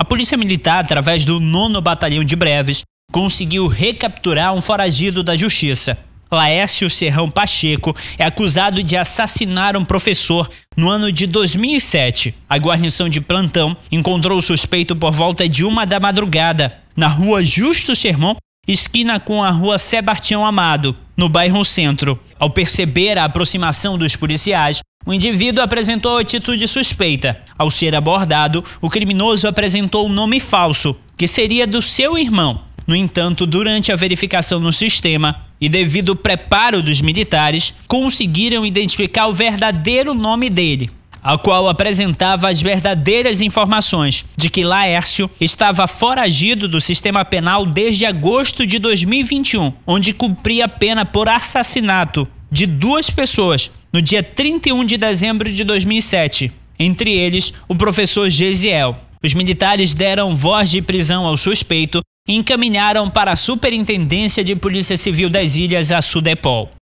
A Polícia Militar, através do 9 Batalhão de Breves, conseguiu recapturar um foragido da Justiça. Laércio Serrão Pacheco é acusado de assassinar um professor no ano de 2007. A guarnição de plantão encontrou o suspeito por volta de uma da madrugada, na rua Justo Sermão, esquina com a rua Sebastião Amado, no bairro Centro. Ao perceber a aproximação dos policiais, o indivíduo apresentou atitude suspeita. Ao ser abordado, o criminoso apresentou um nome falso, que seria do seu irmão. No entanto, durante a verificação no sistema e devido ao preparo dos militares, conseguiram identificar o verdadeiro nome dele, a qual apresentava as verdadeiras informações de que Laércio estava foragido do sistema penal desde agosto de 2021, onde cumpria pena por assassinato de duas pessoas no dia 31 de dezembro de 2007, entre eles o professor Gesiel. Os militares deram voz de prisão ao suspeito e encaminharam para a Superintendência de Polícia Civil das Ilhas, a SUDEPOL.